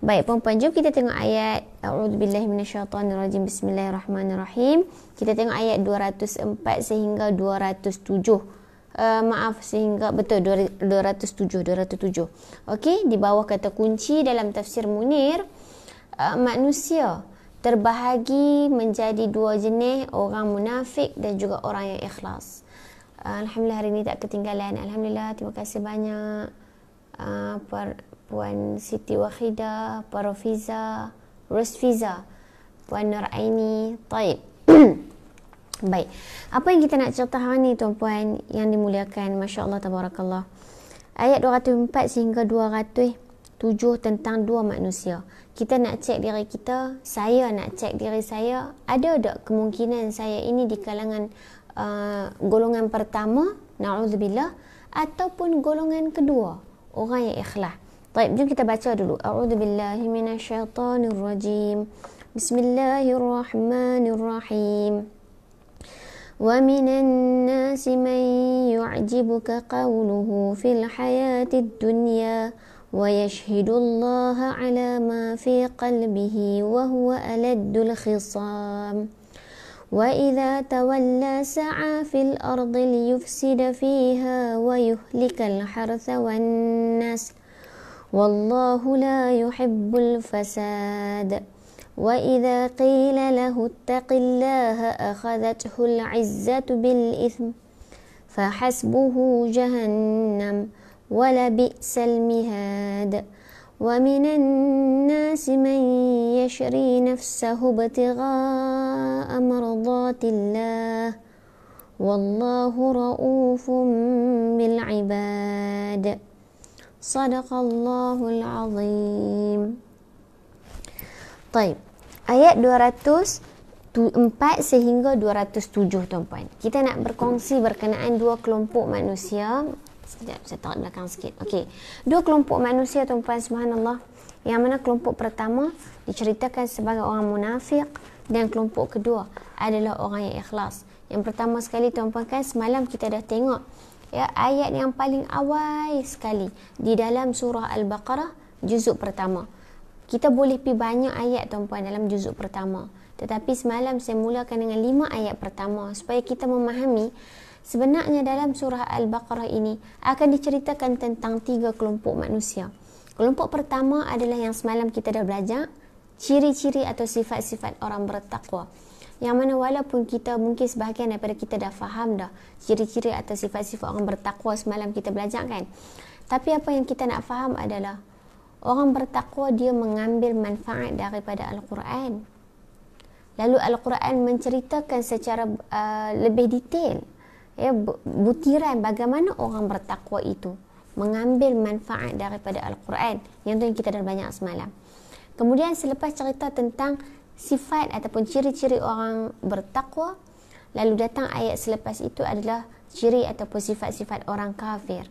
Baik perempuan, jom kita tengok ayat A'udzubillah minasyaitonirrajim. Bismillahirrahmanirrahim. Kita tengok ayat 204 sehingga 207. Uh, eh, maaf sehingga betul 207 207. Okey di bawah kata kunci dalam tafsir Munir uh, manusia terbahagi menjadi dua jenis orang munafik dan juga orang yang ikhlas. Uh, alhamdulillah hari ini tak ketinggalan. Alhamdulillah terima kasih banyak. Uh, per, Puan Siti Wahida, Parofiza, Rosfiza, Puan Nur Aini, Taib. Baik. Apa yang kita nak cerita hari ni tuan-puan yang dimuliakan Masya Allah Tabarakallah. Ayat 204 sehingga 207 tentang dua manusia. Kita nak cek diri kita, saya nak cek diri saya. Ada tak kemungkinan saya ini di kalangan uh, golongan pertama, na'udzubillah, ataupun golongan kedua, orang yang ikhlas. طيب جم كتاب baca dulu أعوذ بالله من الشيطان الرجيم بسم الله الرحمن الرحيم ومن الناس من يعجبك قوله في الحياة الدنيا ويشهد الله على ما في قلبه وهو ألد الخصام وإذا تولى سعى في الأرض ليفسد فيها ويهلك الحرث والنسل والله لا يحب الفساد وإذا قيل له اتق الله أخذته العزة بالإثم فحسبه جهنم ولبئس المهاد ومن الناس من يشري نفسه ابتغاء مرضات الله والله رؤوف بالعباد Sadaqallahul azim. Baik. Ayat 204 sehingga 207 tuan-puan. Kita nak berkongsi berkenaan dua kelompok manusia. Sekejap, saya tarik belakang sikit. Okey. Dua kelompok manusia tuan-puan subhanallah. Yang mana kelompok pertama diceritakan sebagai orang munafik dan kelompok kedua adalah orang yang ikhlas. Yang pertama sekali tuan-puan kan semalam kita dah tengok ya ayat yang paling awal sekali di dalam surah al-baqarah juzuk pertama kita boleh pi banyak ayat tuan-puan dalam juzuk pertama tetapi semalam saya mulakan dengan lima ayat pertama supaya kita memahami sebenarnya dalam surah al-baqarah ini akan diceritakan tentang tiga kelompok manusia kelompok pertama adalah yang semalam kita dah belajar ciri-ciri atau sifat-sifat orang bertakwa yang mana walaupun kita mungkin sebahagian daripada kita dah faham dah ciri-ciri atau sifat-sifat orang bertakwa semalam kita belajar kan tapi apa yang kita nak faham adalah orang bertakwa dia mengambil manfaat daripada al-Quran lalu al-Quran menceritakan secara uh, lebih detail ya butiran bagaimana orang bertakwa itu mengambil manfaat daripada al-Quran yang tu yang kita dah banyak semalam kemudian selepas cerita tentang sifat ataupun ciri-ciri orang bertakwa lalu datang ayat selepas itu adalah ciri ataupun sifat-sifat orang kafir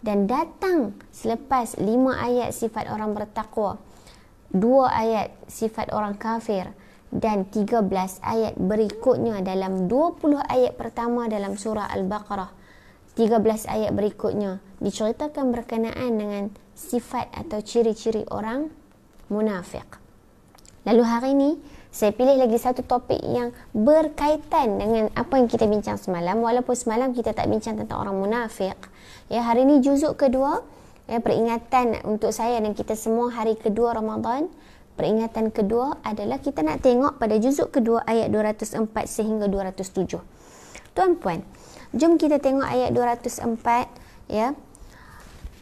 dan datang selepas lima ayat sifat orang bertakwa dua ayat sifat orang kafir dan 13 ayat berikutnya dalam 20 ayat pertama dalam surah Al-Baqarah 13 ayat berikutnya diceritakan berkenaan dengan sifat atau ciri-ciri orang munafik. Lalu hari ini saya pilih lagi satu topik yang berkaitan dengan apa yang kita bincang semalam walaupun semalam kita tak bincang tentang orang munafik. Ya hari ini juzuk kedua ya peringatan untuk saya dan kita semua hari kedua Ramadan. Peringatan kedua adalah kita nak tengok pada juzuk kedua ayat 204 sehingga 207. Tuan-puan, jom kita tengok ayat 204 ya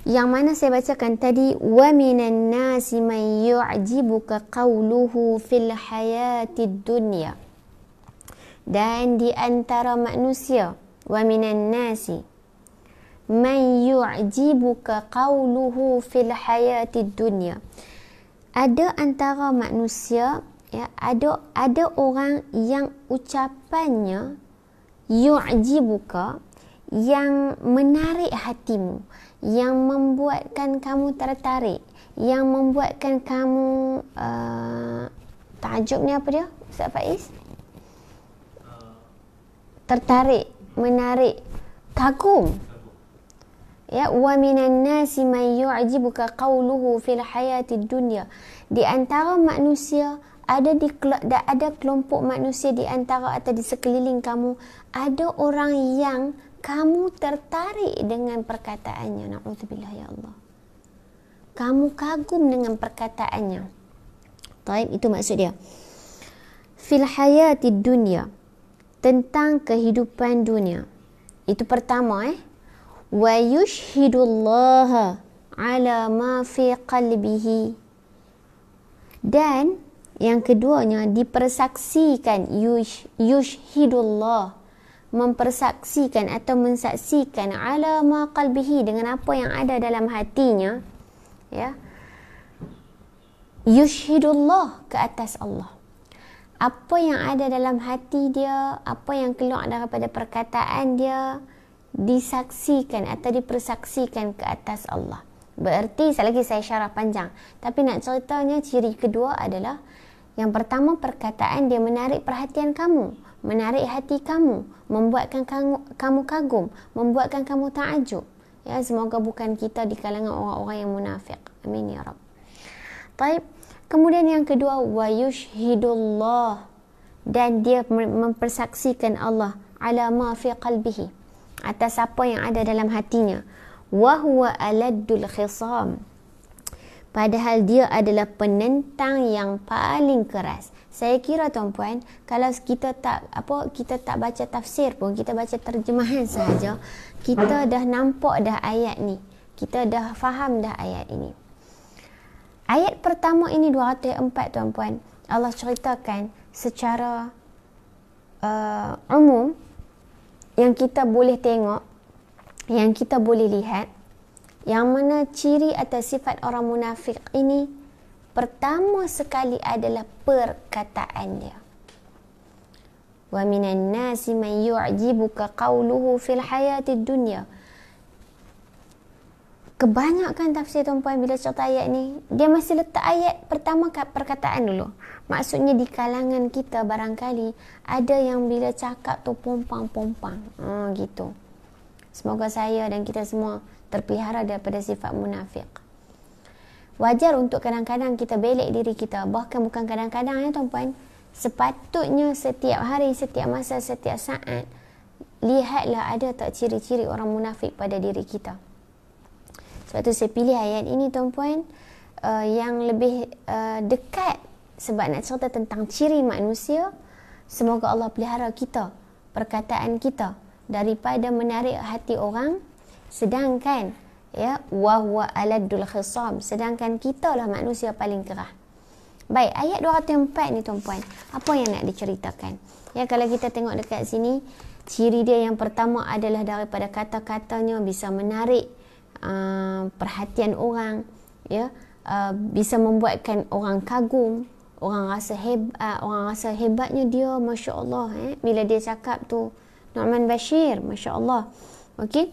yang mana saya bacakan tadi wa minan nasi man yu'jibuka qawluhu fil hayati dunya dan di antara manusia wa minan nasi man yu'jibuka qawluhu fil hayati dunya ada antara manusia ya ada ada orang yang ucapannya yu'jibuka yang menarik hatimu yang membuatkan kamu tertarik yang membuatkan kamu uh, tajuknya apa dia Ustaz Faiz tertarik menarik kagum ya wa minan nasi may yu'jibuka qawluhu fil hayatid dunia. di antara manusia ada di ada kelompok manusia di antara atau di sekeliling kamu ada orang yang kamu tertarik dengan perkataannya naudzubillah ya Allah kamu kagum dengan perkataannya taib itu maksud dia fil hayati dunya tentang kehidupan dunia itu pertama eh wa yushhidullah ala ma fi qalbihi dan yang keduanya dipersaksikan yush yushhidullah mempersaksikan atau mensaksikan ala ma qalbihi dengan apa yang ada dalam hatinya ya yushhidullah ke atas Allah apa yang ada dalam hati dia apa yang keluar daripada perkataan dia disaksikan atau dipersaksikan ke atas Allah Bererti sekali lagi saya syarah panjang. Tapi nak ceritanya ciri kedua adalah yang pertama perkataan dia menarik perhatian kamu menarik hati kamu, membuatkan kamu kagum, membuatkan kamu takjub. Ya, semoga bukan kita di kalangan orang-orang yang munafik. Amin ya rab. Baik. Kemudian yang kedua wa yushhidullah dan dia mempersaksikan Allah ala ma fi qalbihi atas apa yang ada dalam hatinya wa huwa aladdul khisam padahal dia adalah penentang yang paling keras saya kira tuan puan kalau kita tak apa kita tak baca tafsir pun kita baca terjemahan saja kita dah nampak dah ayat ni kita dah faham dah ayat ini ayat pertama ini 204 tuan puan Allah ceritakan secara uh, umum yang kita boleh tengok yang kita boleh lihat yang mana ciri atau sifat orang munafik ini Pertama sekali adalah perkataan dia. Wa minan nasi man yu'jibuka qawluhu fil hayati dunia. Kebanyakan tafsir tuan-puan bila cerita ayat ni, dia masih letak ayat pertama kat perkataan dulu. Maksudnya di kalangan kita barangkali ada yang bila cakap tu pompang-pompang. Ha, gitu. Semoga saya dan kita semua terpelihara daripada sifat munafik wajar untuk kadang-kadang kita belek diri kita bahkan bukan kadang-kadang ya tuan-puan sepatutnya setiap hari setiap masa setiap saat lihatlah ada tak ciri-ciri orang munafik pada diri kita sebab tu saya pilih ayat ini tuan-puan uh, yang lebih uh, dekat sebab nak cerita tentang ciri manusia semoga Allah pelihara kita perkataan kita daripada menarik hati orang sedangkan ya wa huwa aladul khisam sedangkan kita lah manusia paling kerah. baik ayat 204 ni tuan-puan apa yang nak diceritakan ya kalau kita tengok dekat sini ciri dia yang pertama adalah daripada kata-katanya bisa menarik uh, perhatian orang ya uh, bisa membuatkan orang kagum orang rasa hebat uh, orang rasa hebatnya dia masya-Allah eh bila dia cakap tu Norman Bashir masya-Allah okey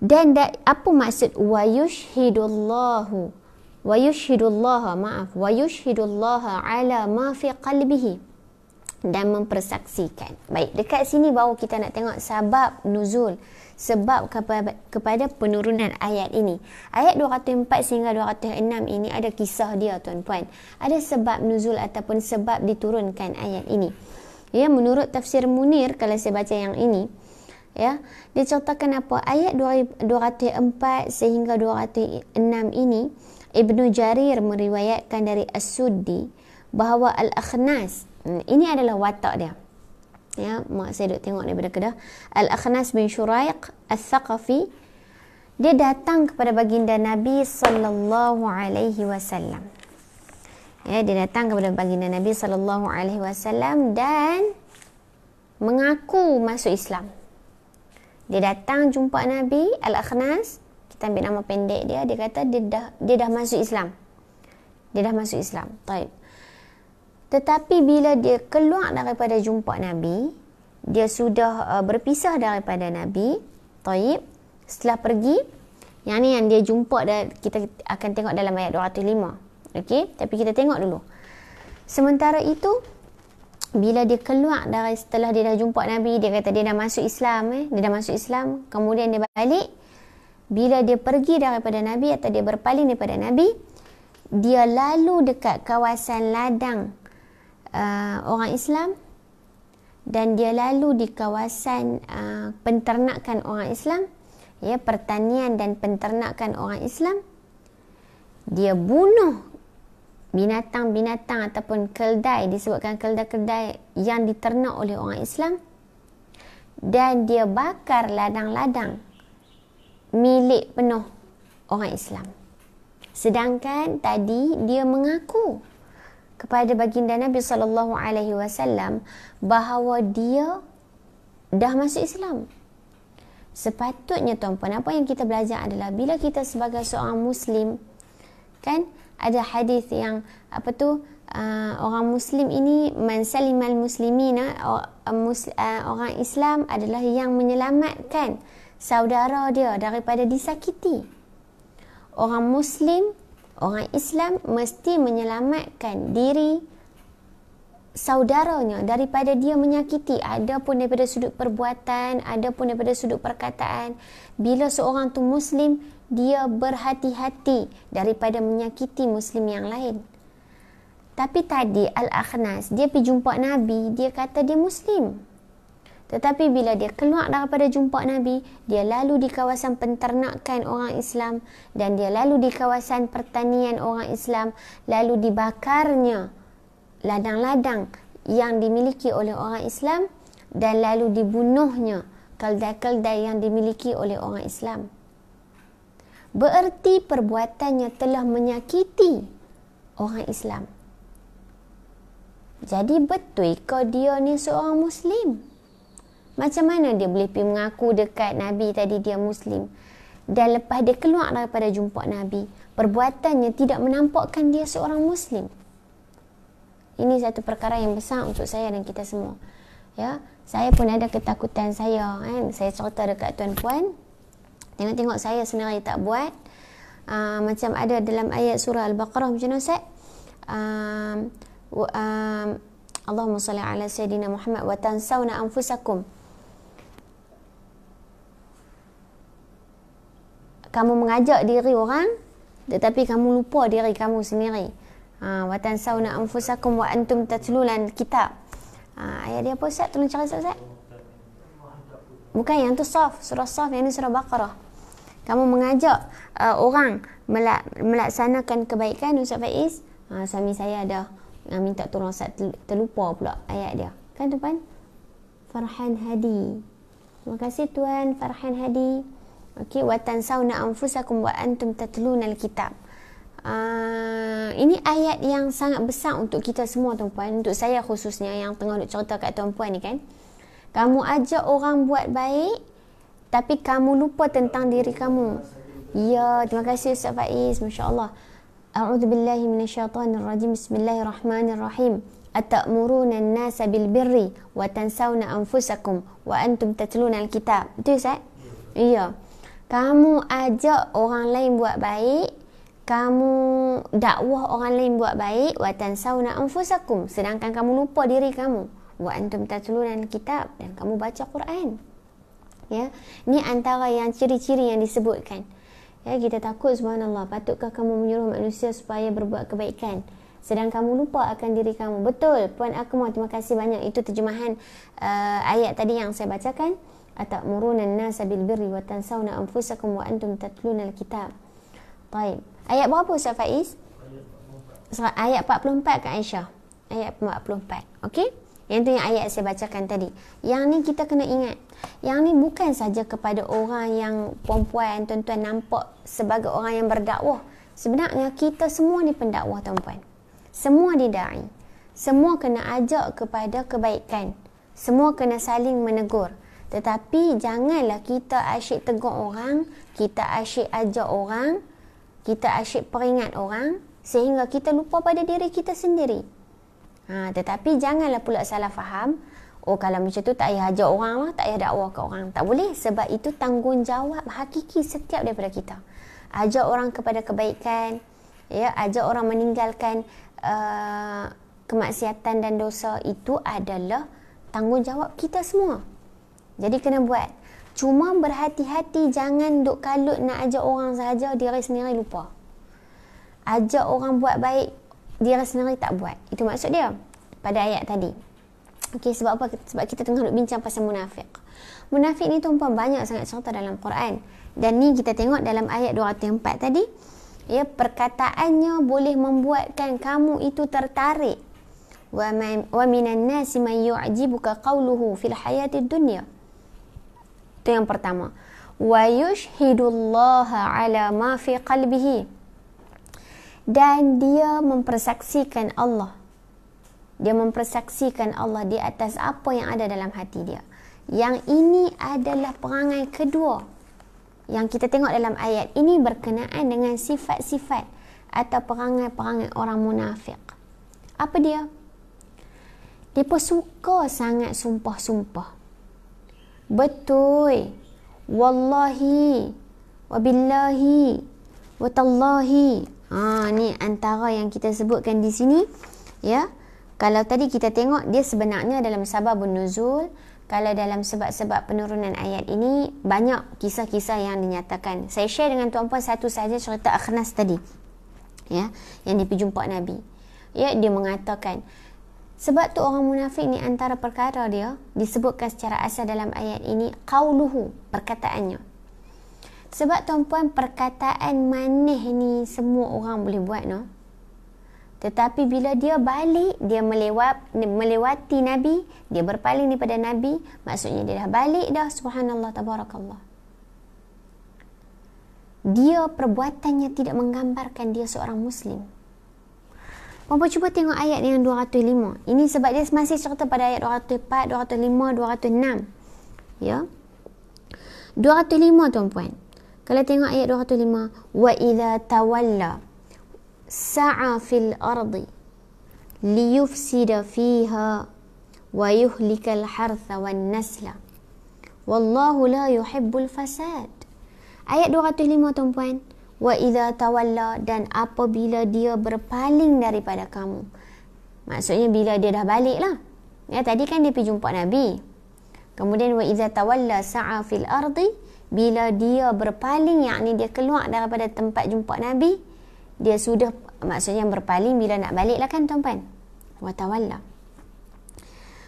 dan that apa maksud wa yushhidullahu wa yushhidullaha maaf wa yushhidullaha ala ma fi qalbihi dan mempersaksikan. Baik, dekat sini bawa kita nak tengok sebab nuzul, sebab kepada penurunan ayat ini. Ayat 204 sehingga 206 ini ada kisah dia tuan-puan. Ada sebab nuzul ataupun sebab diturunkan ayat ini. Ya, menurut tafsir Munir kalau saya baca yang ini, ya dia ceritakan apa ayat 204 sehingga 206 ini Ibnu Jarir meriwayatkan dari As-Suddi bahawa Al-Akhnas hmm, ini adalah watak dia ya mak saya duk tengok daripada kedah Al-Akhnas bin Shuraiq Al-Thaqafi dia datang kepada baginda Nabi sallallahu alaihi wasallam ya dia datang kepada baginda Nabi sallallahu alaihi wasallam dan mengaku masuk Islam dia datang jumpa Nabi Al-Akhnas. Kita ambil nama pendek dia. Dia kata dia dah, dia dah masuk Islam. Dia dah masuk Islam. Taib. Tetapi bila dia keluar daripada jumpa Nabi. Dia sudah uh, berpisah daripada Nabi. Taib. Setelah pergi. Yang ni yang dia jumpa dah, kita akan tengok dalam ayat 205. Okay, Tapi kita tengok dulu. Sementara itu, bila dia keluar dari setelah dia dah jumpa Nabi, dia kata dia dah masuk Islam eh, dia dah masuk Islam, kemudian dia balik bila dia pergi daripada Nabi atau dia berpaling daripada Nabi, dia lalu dekat kawasan ladang uh, orang Islam dan dia lalu di kawasan uh, penternakan orang Islam, ya pertanian dan penternakan orang Islam. Dia bunuh binatang-binatang ataupun keldai disebutkan keldai-keldai yang diternak oleh orang Islam dan dia bakar ladang-ladang milik penuh orang Islam. Sedangkan tadi dia mengaku kepada baginda Nabi sallallahu alaihi wasallam bahawa dia dah masuk Islam. Sepatutnya tuan-tuan apa yang kita belajar adalah bila kita sebagai seorang muslim kan ada hadis yang apa tu uh, orang muslim ini man salimal muslimina eh, eh, orang Islam adalah yang menyelamatkan saudara dia daripada disakiti. Orang muslim, orang Islam mesti menyelamatkan diri saudaranya daripada dia menyakiti ada pun daripada sudut perbuatan ada pun daripada sudut perkataan bila seorang tu muslim dia berhati-hati daripada menyakiti muslim yang lain tapi tadi al-akhnas dia pergi jumpa nabi dia kata dia muslim tetapi bila dia keluar daripada jumpa nabi dia lalu di kawasan penternakan orang Islam dan dia lalu di kawasan pertanian orang Islam lalu dibakarnya ladang-ladang yang dimiliki oleh orang Islam dan lalu dibunuhnya keldai-keldai yang dimiliki oleh orang Islam bererti perbuatannya telah menyakiti orang Islam. Jadi betul ke dia ni seorang Muslim? Macam mana dia boleh pergi mengaku dekat Nabi tadi dia Muslim? Dan lepas dia keluar daripada jumpa Nabi, perbuatannya tidak menampakkan dia seorang Muslim. Ini satu perkara yang besar untuk saya dan kita semua. Ya, saya pun ada ketakutan saya kan. Saya cerita dekat tuan-puan, Jangan tengok saya sendiri tak buat. Uh, macam ada dalam ayat surah Al-Baqarah macam mana Ustaz? Um, um, Allahumma salli ala Sayyidina Muhammad wa tansawna anfusakum. Kamu mengajak diri orang tetapi kamu lupa diri kamu sendiri. Uh, wa tansawna anfusakum wa antum tatlulan kitab. Uh, ayat dia apa Ustaz? Tolong cari Ustaz Ustaz. Bukan yang tu Saf, surah Saf, yang ni surah Baqarah kamu mengajak uh, orang melaksanakan kebaikan Ustaz Faiz ha, suami saya ada uh, minta tolong Ustaz terlupa pula ayat dia kan tuan Farhan Hadi terima kasih tuan Farhan Hadi okey wa tansawna anfusakum wa antum tatluna alkitab Uh, ini ayat yang sangat besar untuk kita semua tuan-puan Untuk saya khususnya yang tengah nak cerita kat tuan-puan ni kan Kamu ajak orang buat baik tapi kamu lupa tentang diri kamu. Ya, terima kasih Ustaz Faiz. Masya Allah. A'udhu billahi minasyaitanir rajim. Bismillahirrahmanirrahim. Atamuruna an-nasa bil birri wa tansawna anfusakum wa antum tatluna al-kitab. Betul Ustaz? Yeah. Ya. Kamu ajak orang lain buat baik, kamu dakwah orang lain buat baik wa tansawna anfusakum sedangkan kamu lupa diri kamu. Wa antum tatluna al-kitab dan kamu baca Quran ya ni antara yang ciri-ciri yang disebutkan ya kita takut subhanallah patutkah kamu menyuruh manusia supaya berbuat kebaikan sedang kamu lupa akan diri kamu betul puan aku mau terima kasih banyak itu terjemahan uh, ayat tadi yang saya bacakan atamurunan nasa bil birri wa tansawna anfusakum wa antum tatluna alkitab baik ayat berapa ustaz faiz ayat 44 kak aisyah ayat 44 okey yang tu yang ayat saya bacakan tadi. Yang ni kita kena ingat. Yang ni bukan saja kepada orang yang perempuan tuan-tuan nampak sebagai orang yang berdakwah. Sebenarnya kita semua ni pendakwah tuan-puan. Semua ni da'i. Semua kena ajak kepada kebaikan. Semua kena saling menegur. Tetapi janganlah kita asyik tegur orang, kita asyik ajak orang, kita asyik peringat orang sehingga kita lupa pada diri kita sendiri. Ha, tetapi janganlah pula salah faham. Oh kalau macam tu tak payah ajak orang lah. Tak payah dakwah ke orang. Tak boleh. Sebab itu tanggungjawab hakiki setiap daripada kita. Ajak orang kepada kebaikan. Ya, ajak orang meninggalkan uh, kemaksiatan dan dosa. Itu adalah tanggungjawab kita semua. Jadi kena buat. Cuma berhati-hati jangan duk kalut nak ajak orang sahaja diri sendiri lupa. Ajak orang buat baik dia sendiri tak buat. Itu maksud dia pada ayat tadi. Okey, sebab apa? Sebab kita tengah nak bincang pasal munafik. Munafik ni tumpah banyak sangat cerita dalam Quran. Dan ni kita tengok dalam ayat 204 tadi. Ya, perkataannya boleh membuatkan kamu itu tertarik. Wa minan nasi man yu'jibuka qawluhu fil hayati dunya. Itu yang pertama. Wa yushhidullaha ala ma fi qalbihi dan dia mempersaksikan Allah. Dia mempersaksikan Allah di atas apa yang ada dalam hati dia. Yang ini adalah perangai kedua yang kita tengok dalam ayat ini berkenaan dengan sifat-sifat atau perangai-perangai orang munafik. Apa dia? Dia pun suka sangat sumpah-sumpah. Betul. Wallahi. Wabillahi. Watallahi. Ha, ni antara yang kita sebutkan di sini. Ya. Kalau tadi kita tengok dia sebenarnya dalam sabab nuzul, kalau dalam sebab-sebab penurunan ayat ini banyak kisah-kisah yang dinyatakan. Saya share dengan tuan-puan satu saja cerita Akhnas tadi. Ya, yang dia Nabi. Ya, dia mengatakan sebab tu orang munafik ni antara perkara dia disebutkan secara asal dalam ayat ini qauluhu perkataannya. Sebab tuan-puan perkataan manis ni semua orang boleh buat no. Tetapi bila dia balik, dia melewap melewati Nabi, dia berpaling daripada Nabi, maksudnya dia dah balik dah, subhanallah, tabarakallah. Dia perbuatannya tidak menggambarkan dia seorang Muslim. puan cuba tengok ayat yang 205. Ini sebab dia masih cerita pada ayat 204, 205, 206. Ya. 205 tuan-puan. Kalau tengok ayat 205, wa idza tawalla sa'a fil ardi liyufsida fiha wa yuhlika al hartha wan nasla. Wallahu la yuhibbul fasad. Ayat 205 tuan-puan, wa idza tawalla dan apabila dia berpaling daripada kamu. Maksudnya bila dia dah balik lah. Ya tadi kan dia pergi jumpa Nabi. Kemudian wa idza tawalla sa'a fil ardi bila dia berpaling yakni dia keluar daripada tempat jumpa Nabi dia sudah maksudnya berpaling bila nak baliklah kan tuan-tuan wa tawalla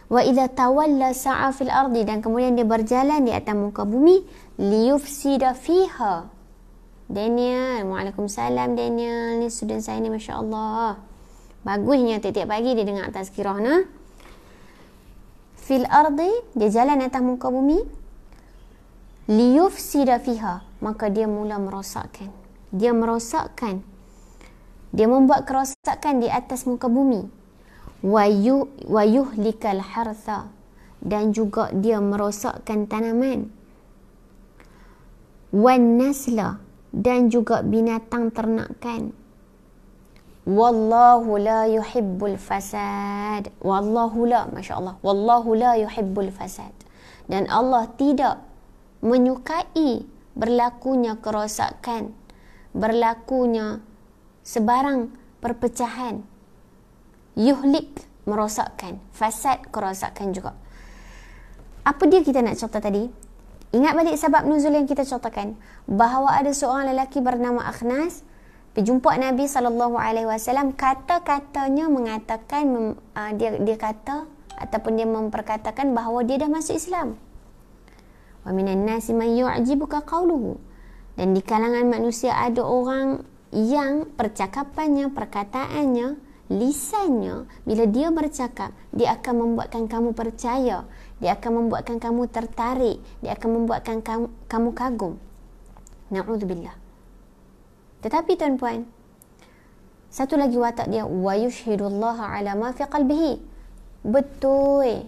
wa idza tawalla sa'a fil ardi dan kemudian dia berjalan di atas muka bumi liyufsida fiha Daniel, salam Daniel. Ni student saya ni Masya Allah. Bagusnya tiap-tiap pagi dia dengar atas kirah Fil ardi, dia jalan atas muka bumi liyufsida fiha maka dia mula merosakkan dia merosakkan dia membuat kerosakan di atas muka bumi wayu likal hartha dan juga dia merosakkan tanaman wan nasla dan juga binatang ternakan wallahu la yuhibbul fasad wallahu la masyaallah wallahu la yuhibbul fasad dan Allah tidak menyukai berlakunya kerosakan, berlakunya sebarang perpecahan. Yuhlik merosakkan, fasad kerosakan juga. Apa dia kita nak cerita tadi? Ingat balik sebab nuzul yang kita ceritakan bahawa ada seorang lelaki bernama Akhnas berjumpa Nabi saw kata-katanya mengatakan ah, dia dia kata ataupun dia memperkatakan bahawa dia dah masuk Islam wa minan nasi man yu'jibuka qawluhu dan di kalangan manusia ada orang yang percakapannya perkataannya lisannya bila dia bercakap dia akan membuatkan kamu percaya dia akan membuatkan kamu tertarik dia akan membuatkan kamu, kamu kagum naudzubillah tetapi tuan-puan satu lagi watak dia wa yushhidullah ala ma fi qalbihi betul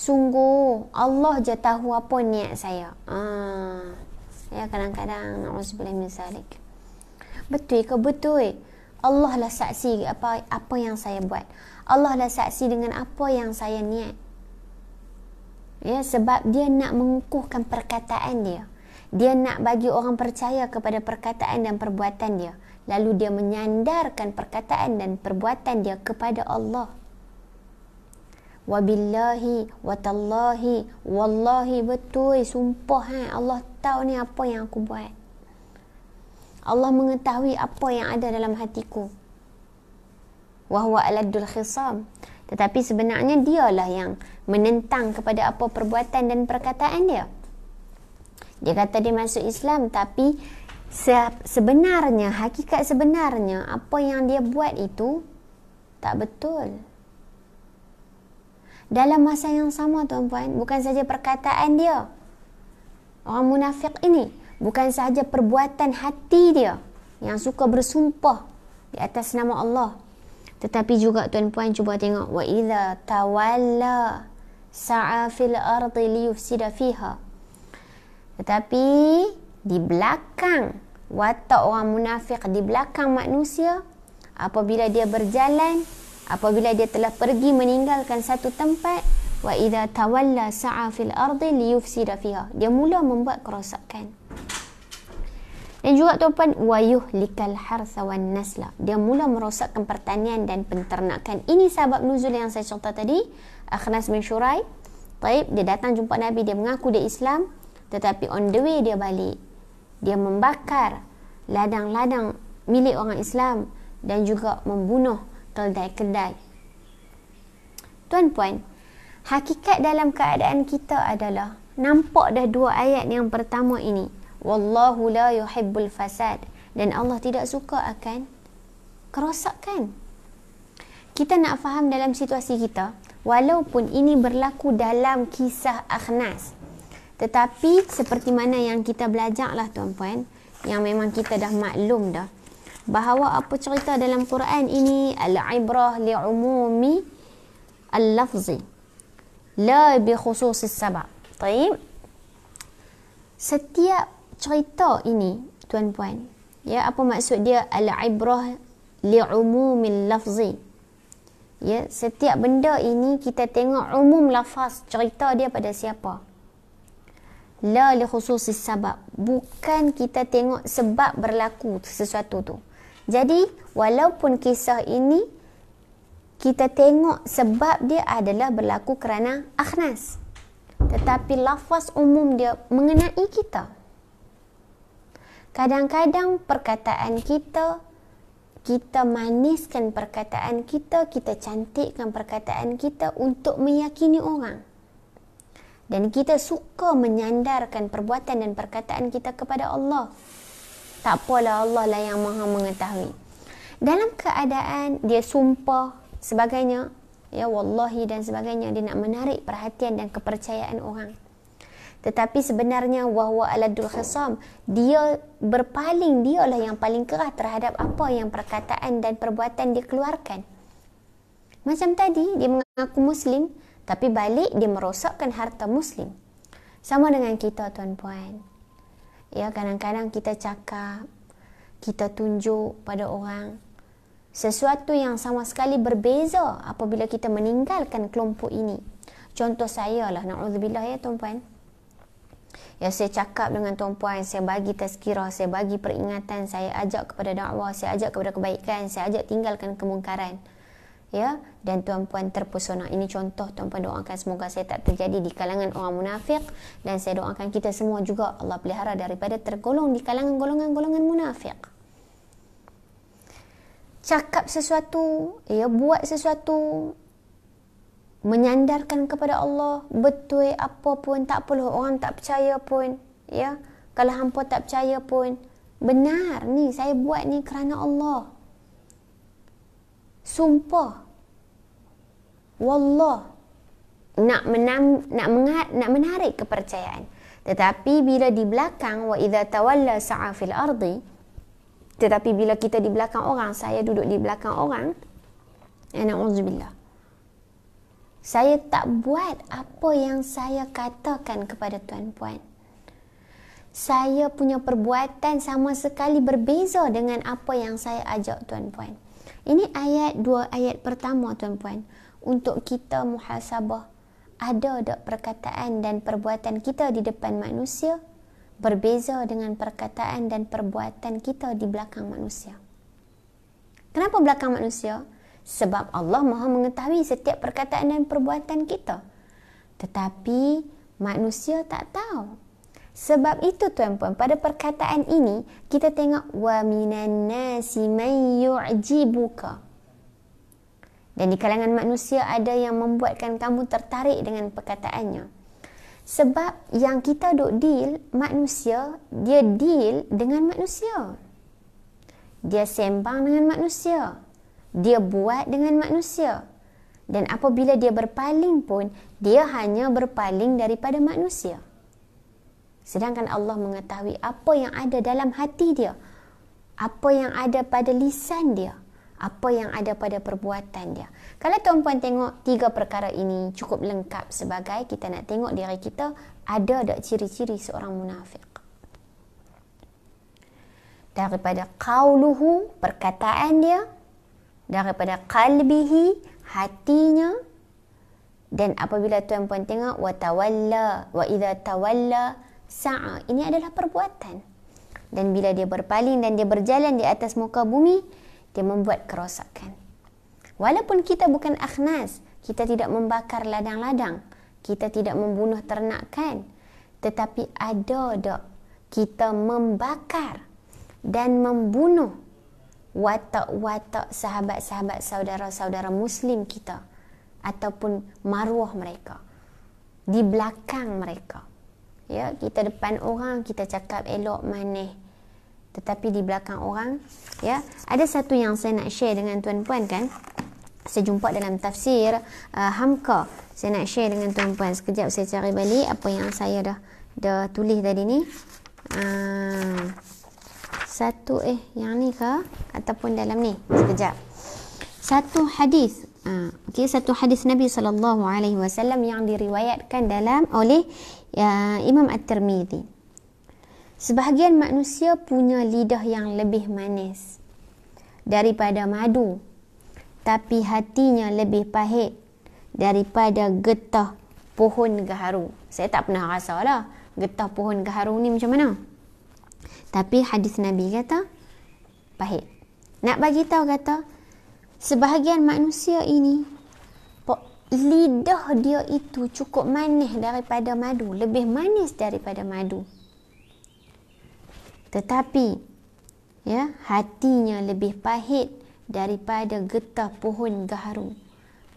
Sungguh Allah je tahu apa niat saya. Ah. Ya kadang-kadang Nauzubillah min misalik. Betul ke betul? Allah lah saksi apa apa yang saya buat. Allah lah saksi dengan apa yang saya niat. Ya sebab dia nak mengukuhkan perkataan dia. Dia nak bagi orang percaya kepada perkataan dan perbuatan dia. Lalu dia menyandarkan perkataan dan perbuatan dia kepada Allah wabillahi watallahi wallahi betul eh, sumpah eh Allah tahu ni apa yang aku buat Allah mengetahui apa yang ada dalam hatiku wahuwa aladul khisam tetapi sebenarnya dialah yang menentang kepada apa perbuatan dan perkataan dia dia kata dia masuk Islam tapi se- sebenarnya hakikat sebenarnya apa yang dia buat itu tak betul dalam masa yang sama tuan-puan, bukan saja perkataan dia. Orang munafik ini bukan saja perbuatan hati dia yang suka bersumpah di atas nama Allah. Tetapi juga tuan-puan cuba tengok wa idza tawalla sa'a fil ardi liyufsida fiha. Tetapi di belakang watak orang munafik di belakang manusia apabila dia berjalan apabila dia telah pergi meninggalkan satu tempat wa idza tawalla sa'a fil ardi liyufsida fiha dia mula membuat kerosakan dan juga tuan-tuan wayuh likal harsa wan nasla dia mula merosakkan pertanian dan penternakan ini sebab nuzul yang saya cerita tadi akhnas bin syurai Taib, dia datang jumpa Nabi, dia mengaku dia Islam. Tetapi on the way dia balik, dia membakar ladang-ladang milik orang Islam dan juga membunuh kedai-kedai. Tuan-puan, hakikat dalam keadaan kita adalah nampak dah dua ayat yang pertama ini. Wallahu la yuhibbul fasad. Dan Allah tidak suka akan kerosakan. Kita nak faham dalam situasi kita, walaupun ini berlaku dalam kisah Akhnas. Tetapi seperti mana yang kita belajar lah tuan-puan, yang memang kita dah maklum dah bahawa apa cerita dalam Quran ini al-ibrah li'umumi al-lafzi la bi khusus sabah Taib. Setiap cerita ini, tuan-puan, ya apa maksud dia al-ibrah li'umumil lafzi. Ya, setiap benda ini kita tengok umum lafaz cerita dia pada siapa. La li khususis sabab. Bukan kita tengok sebab berlaku sesuatu tu. Jadi, walaupun kisah ini kita tengok sebab dia adalah berlaku kerana akhnas. Tetapi lafaz umum dia mengenai kita. Kadang-kadang perkataan kita, kita maniskan perkataan kita, kita cantikkan perkataan kita untuk meyakini orang. Dan kita suka menyandarkan perbuatan dan perkataan kita kepada Allah. Allah. Tak apalah Allah lah yang maha mengetahui. Dalam keadaan dia sumpah sebagainya, ya wallahi dan sebagainya, dia nak menarik perhatian dan kepercayaan orang. Tetapi sebenarnya wahwa aladul khasam, dia berpaling, dia lah yang paling keras terhadap apa yang perkataan dan perbuatan dia keluarkan. Macam tadi, dia mengaku Muslim, tapi balik dia merosakkan harta Muslim. Sama dengan kita tuan-puan. Ya, kadang-kadang kita cakap, kita tunjuk pada orang sesuatu yang sama sekali berbeza apabila kita meninggalkan kelompok ini. Contoh saya lah, na'udzubillah ya tuan-puan. Ya, saya cakap dengan tuan-puan, saya bagi tazkirah, saya bagi peringatan, saya ajak kepada dakwah, saya ajak kepada kebaikan, saya ajak tinggalkan kemungkaran ya dan tuan-puan terpesona ini contoh tuan-puan doakan semoga saya tak terjadi di kalangan orang munafik dan saya doakan kita semua juga Allah pelihara daripada tergolong di kalangan golongan-golongan munafik cakap sesuatu ya buat sesuatu menyandarkan kepada Allah betul apa pun tak perlu orang tak percaya pun ya kalau hampa tak percaya pun benar ni saya buat ni kerana Allah sumpah wallah nak menam, nak mengha, nak menarik kepercayaan tetapi bila di belakang wa idza tawalla sa'a fil ardi tetapi bila kita di belakang orang saya duduk di belakang orang ana ya, uzbillah saya tak buat apa yang saya katakan kepada tuan-puan saya punya perbuatan sama sekali berbeza dengan apa yang saya ajak tuan-puan. Ini ayat dua ayat pertama tuan-puan untuk kita muhasabah ada tak perkataan dan perbuatan kita di depan manusia berbeza dengan perkataan dan perbuatan kita di belakang manusia. Kenapa belakang manusia? Sebab Allah Maha mengetahui setiap perkataan dan perbuatan kita. Tetapi manusia tak tahu sebab itu tuan tuan pada perkataan ini kita tengok wa minan nasi may yu'jibuka. Dan di kalangan manusia ada yang membuatkan kamu tertarik dengan perkataannya. Sebab yang kita dok deal manusia, dia deal dengan manusia. Dia sembang dengan manusia. Dia buat dengan manusia. Dan apabila dia berpaling pun, dia hanya berpaling daripada manusia. Sedangkan Allah mengetahui apa yang ada dalam hati dia. Apa yang ada pada lisan dia. Apa yang ada pada perbuatan dia. Kalau tuan-puan tengok tiga perkara ini cukup lengkap sebagai kita nak tengok diri kita ada ada ciri-ciri seorang munafik. Daripada qawluhu, perkataan dia. Daripada qalbihi, hatinya. Dan apabila tuan-puan tengok, wa tawalla, wa idha tawalla, sa'a. Ini adalah perbuatan. Dan bila dia berpaling dan dia berjalan di atas muka bumi, dia membuat kerosakan. Walaupun kita bukan akhnas, kita tidak membakar ladang-ladang, kita tidak membunuh ternakan, tetapi ada dok kita membakar dan membunuh watak-watak sahabat-sahabat saudara-saudara muslim kita ataupun maruah mereka di belakang mereka Ya, kita depan orang kita cakap elok manis. Tetapi di belakang orang, ya, ada satu yang saya nak share dengan tuan tuan kan. Saya jumpa dalam tafsir uh, Hamka. Saya nak share dengan tuan tuan Sekejap saya cari balik apa yang saya dah dah tulis tadi ni. Uh, satu eh yang ni ke ataupun dalam ni. Sekejap. Satu hadis Ha, okay, satu hadis Nabi sallallahu alaihi wasallam yang diriwayatkan dalam oleh uh, Imam at tirmidzi Sebahagian manusia punya lidah yang lebih manis daripada madu, tapi hatinya lebih pahit daripada getah pohon gaharu. Saya tak pernah rasa lah getah pohon gaharu ni macam mana. Tapi hadis Nabi kata pahit. Nak bagi tahu kata sebahagian manusia ini lidah dia itu cukup manis daripada madu lebih manis daripada madu tetapi ya hatinya lebih pahit daripada getah pohon gaharu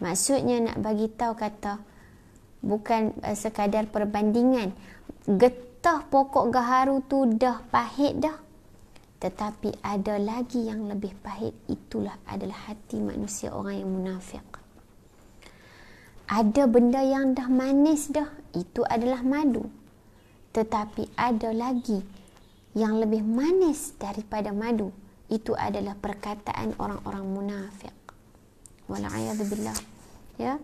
maksudnya nak bagi tahu kata bukan eh, sekadar perbandingan getah pokok gaharu tu dah pahit dah tetapi ada lagi yang lebih pahit itulah adalah hati manusia orang yang munafik. Ada benda yang dah manis dah, itu adalah madu. Tetapi ada lagi yang lebih manis daripada madu, itu adalah perkataan orang-orang munafik. Wala'ayadzubillah. Ya.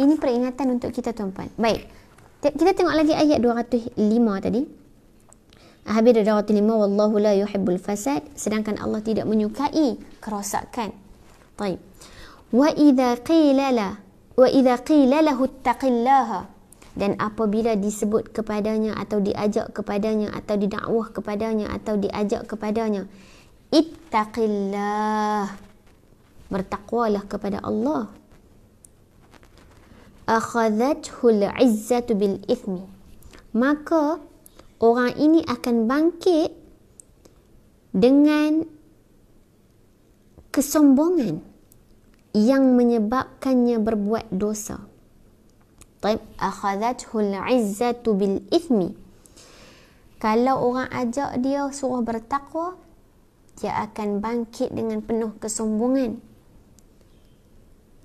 Ini peringatan untuk kita tuan-tuan. Baik. Kita tengok lagi ayat 205 tadi. Habib Dawati lima wallahu la yuhibbul fasad sedangkan Allah tidak menyukai kerosakan. Baik. Wa idza qila la wa idza qila lahu taqillaha dan apabila disebut kepadanya atau diajak kepadanya atau didakwah kepadanya atau diajak kepadanya ittaqillah bertakwalah kepada Allah akhadhathu al-izzatu bil ithmi maka orang ini akan bangkit dengan kesombongan yang menyebabkannya berbuat dosa. Taib akhadathu al-izzatu bil ithmi. Kalau orang ajak dia suruh bertakwa, dia akan bangkit dengan penuh kesombongan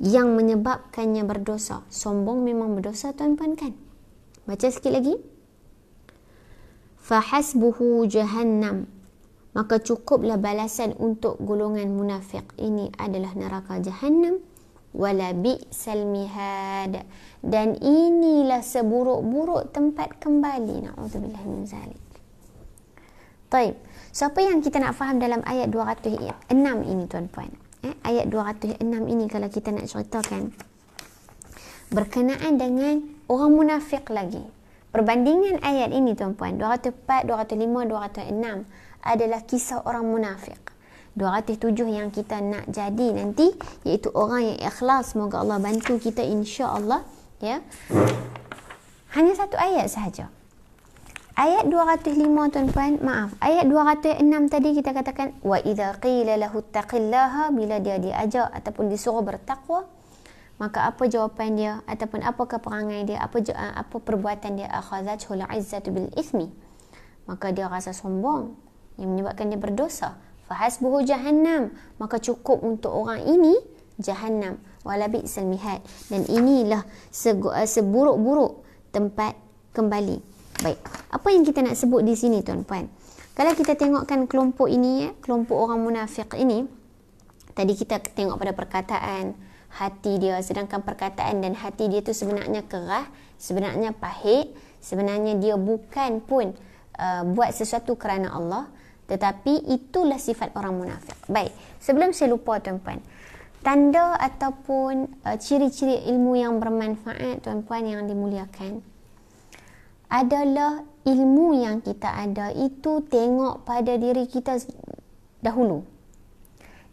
yang menyebabkannya berdosa. Sombong memang berdosa tuan-tuan kan? Baca sikit lagi fahasbuhu jahannam maka cukuplah balasan untuk golongan munafik ini adalah neraka jahannam walabi bi'sal mihad dan inilah seburuk-buruk tempat kembali naudzubillah min zalik طيب so apa yang kita nak faham dalam ayat 206 ini tuan-puan eh ayat 206 ini kalau kita nak ceritakan berkenaan dengan orang munafik lagi Perbandingan ayat ini tuan-puan, 204, 205, 206 adalah kisah orang munafik. 207 yang kita nak jadi nanti iaitu orang yang ikhlas. Semoga Allah bantu kita insya-Allah, ya. Hanya satu ayat sahaja. Ayat 205 tuan-puan, maaf. Ayat 206 tadi kita katakan wa idza qila lahu taqillaha bila dia diajak ataupun disuruh bertakwa, maka apa jawapan dia ataupun apakah perangai dia apa eh, apa perbuatan dia akhazat hula izzatu bil ismi maka dia rasa sombong yang menyebabkan dia berdosa fahasbuhu jahannam maka cukup untuk orang ini jahannam wala bi'sal mihad dan inilah eh, seburuk-buruk tempat kembali baik apa yang kita nak sebut di sini tuan-puan kalau kita tengokkan kelompok ini ya kelompok orang munafik ini tadi kita tengok pada perkataan hati dia sedangkan perkataan dan hati dia tu sebenarnya kerah sebenarnya pahit sebenarnya dia bukan pun uh, buat sesuatu kerana Allah tetapi itulah sifat orang munafik baik sebelum saya lupa tuan-tuan tanda ataupun uh, ciri-ciri ilmu yang bermanfaat tuan-tuan yang dimuliakan adalah ilmu yang kita ada itu tengok pada diri kita dahulu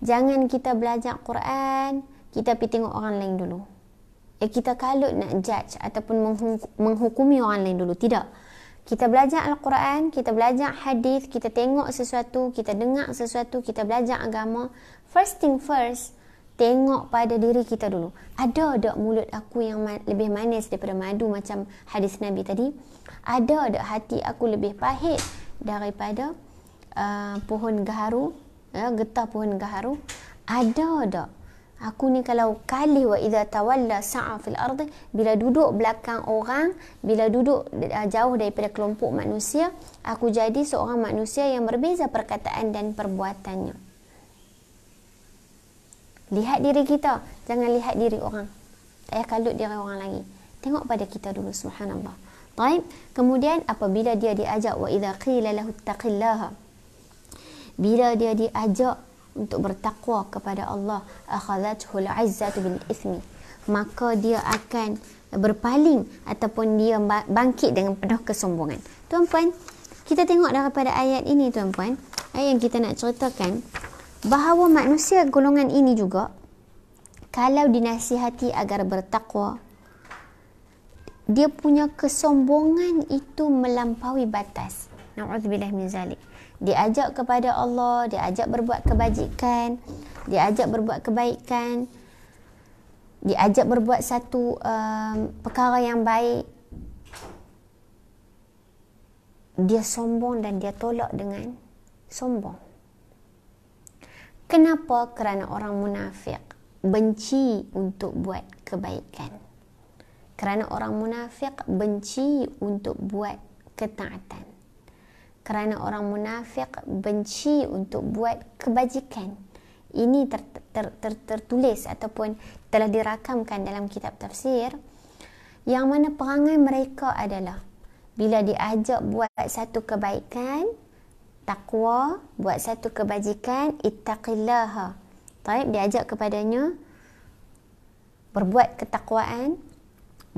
jangan kita belajar Quran kita pergi tengok orang lain dulu. Ya kita kalut nak judge ataupun menghukumi orang lain dulu. Tidak. Kita belajar Al-Quran, kita belajar hadis, kita tengok sesuatu, kita dengar sesuatu, kita belajar agama. First thing first, tengok pada diri kita dulu. Ada tak mulut aku yang ma- lebih manis daripada madu macam hadis Nabi tadi? Ada tak hati aku lebih pahit daripada uh, pohon gaharu? Ya, getah pohon gaharu? Ada tak Aku ni kalau kali wa idza tawalla sa'a fil ardi bila duduk belakang orang, bila duduk uh, jauh daripada kelompok manusia, aku jadi seorang manusia yang berbeza perkataan dan perbuatannya. Lihat diri kita, jangan lihat diri orang. Tak payah kalut diri orang lagi. Tengok pada kita dulu subhanallah. Baik, kemudian apabila dia diajak wa idza qila lahu taqillaha. Bila dia diajak untuk bertakwa kepada Allah akhazathu al-izzatu bil ithmi maka dia akan berpaling ataupun dia bangkit dengan penuh kesombongan tuan-puan kita tengok daripada ayat ini tuan-puan ayat yang kita nak ceritakan bahawa manusia golongan ini juga kalau dinasihati agar bertakwa dia punya kesombongan itu melampaui batas na'udzubillah min zalik diajak kepada Allah, diajak berbuat kebajikan, diajak berbuat kebaikan, diajak berbuat satu um, perkara yang baik. Dia sombong dan dia tolak dengan sombong. Kenapa? Kerana orang munafik benci untuk buat kebaikan. Kerana orang munafik benci untuk buat ketaatan kerana orang munafik benci untuk buat kebajikan ini ter, ter, ter, ter tertulis ataupun telah dirakamkan dalam kitab tafsir yang mana perangai mereka adalah bila diajak buat satu kebaikan takwa buat satu kebajikan ittaqillaha baik diajak kepadanya berbuat ketakwaan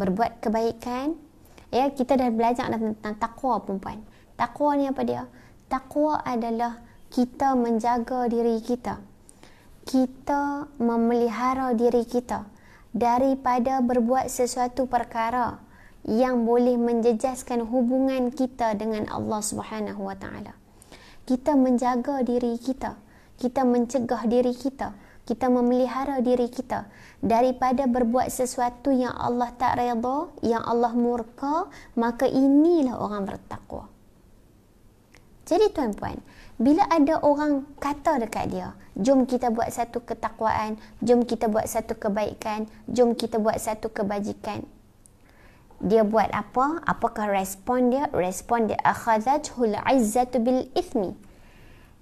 berbuat kebaikan ya kita dah belajar tentang, tentang takwa perempuan Takwa ni apa dia? Takwa adalah kita menjaga diri kita. Kita memelihara diri kita daripada berbuat sesuatu perkara yang boleh menjejaskan hubungan kita dengan Allah Subhanahu Wa Taala. Kita menjaga diri kita, kita mencegah diri kita, kita memelihara diri kita daripada berbuat sesuatu yang Allah tak redha, yang Allah murka, maka inilah orang bertakwa. Jadi tuan-puan, bila ada orang kata dekat dia, jom kita buat satu ketakwaan, jom kita buat satu kebaikan, jom kita buat satu kebajikan. Dia buat apa? Apakah respon dia? Respon dia, akhazajhul izzatu bil ithmi.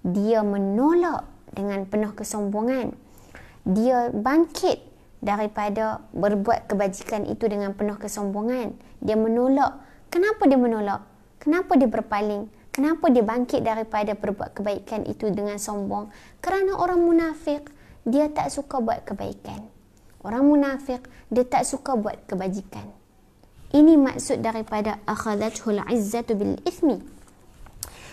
Dia menolak dengan penuh kesombongan. Dia bangkit daripada berbuat kebajikan itu dengan penuh kesombongan. Dia menolak. Kenapa dia menolak? Kenapa dia berpaling? Kenapa dia bangkit daripada berbuat kebaikan itu dengan sombong? Kerana orang munafik, dia tak suka buat kebaikan. Orang munafik, dia tak suka buat kebajikan. Ini maksud daripada akhadathul izzatu bil ismi.